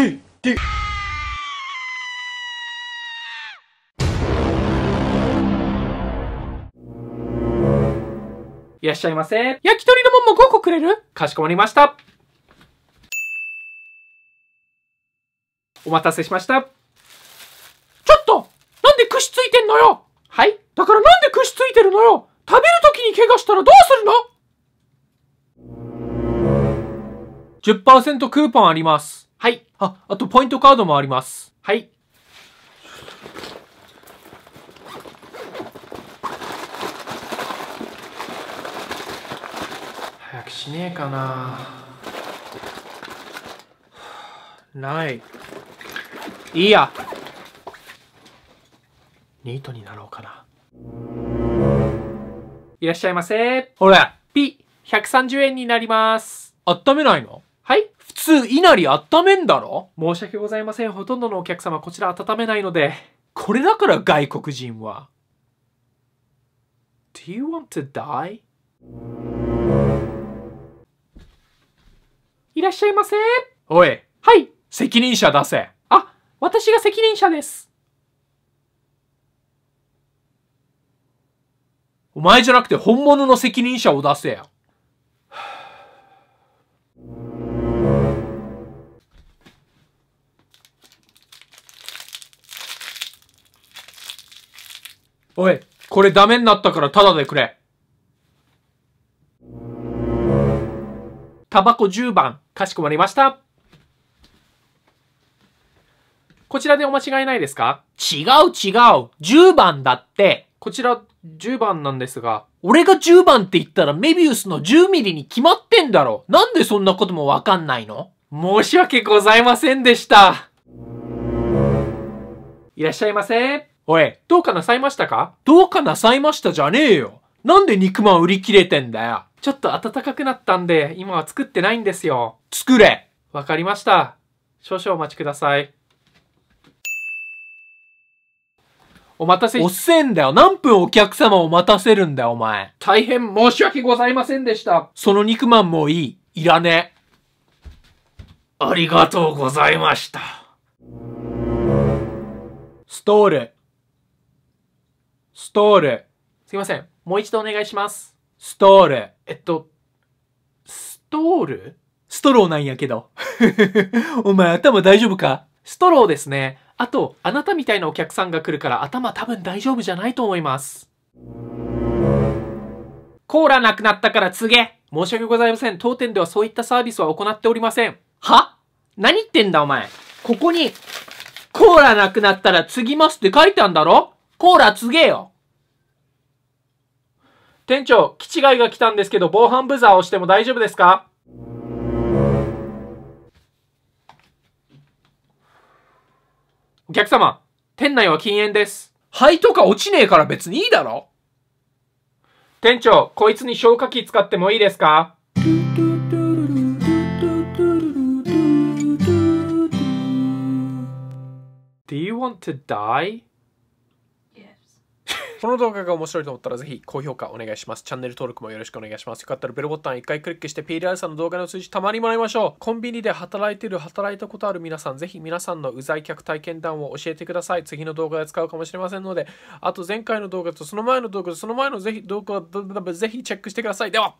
ィ t いらっしゃいませ。焼き鳥のもんも5個くれるかしこまりました。お待たせしました。ちょっとなんで串ついてんのよはいだからなんで串ついてるのよ食べるときに怪我したらどうするの ?10% クーポンあります。はい。あ、あとポイントカードもあります。はい。早くしねえかなないいいやニートになろうかないらっしゃいませほら P130 円になります温めないのはい普通、いなり温めんだろ申し訳ございません。ほとんどのお客様、こちら温めないので。これだから外国人は。Do you want to die? いらっしゃいませ。おい。はい。責任者出せ。あ、私が責任者です。お前じゃなくて本物の責任者を出せよ。おい、これダメになったからタダでくれ。タバコ10番、かしこまりました。こちらでお間違いないですか違う違う !10 番だって、こちら10番なんですが、俺が10番って言ったらメビウスの10ミリに決まってんだろなんでそんなこともわかんないの申し訳ございませんでした。いらっしゃいませ。おい、どうかなさいましたかどうかなさいましたじゃねえよ。なんで肉まん売り切れてんだよ。ちょっと暖かくなったんで、今は作ってないんですよ。作れわかりました。少々お待ちください。お待たせ。おっせんだよ。何分お客様を待たせるんだよ、お前。大変申し訳ございませんでした。その肉まんもいい。いらねありがとうございました。ストール。ストール。すいません。もう一度お願いします。ストール。えっと、ストールストローなんやけど。お前頭大丈夫かストローですね。あと、あなたみたいなお客さんが来るから頭多分大丈夫じゃないと思います。コーラなくなったから告げ申し訳ございません。当店ではそういったサービスは行っておりません。は何言ってんだお前。ここに、コーラなくなったら継ぎますって書いてあんだろコーラ告げよ店長、キチガイが来たんですけど、防犯ブザーをしても大丈夫ですかお客様、店内は禁煙です。灰とか落ちねえから別にいいだろ店長、こいつに消火器使ってもいいですか Do you want to die? この動画が面白いと思ったらぜひ高評価お願いします。チャンネル登録もよろしくお願いします。よかったらベルボタン1回クリックして PDR さんの動画の数字たまにもらいましょう。コンビニで働いてる、働いたことある皆さん、ぜひ皆さんのうざい客体験談を教えてください。次の動画で使うかもしれませんので、あと前回の動画とその前の動画とその前のぜひ動画をぜひチェックしてください。では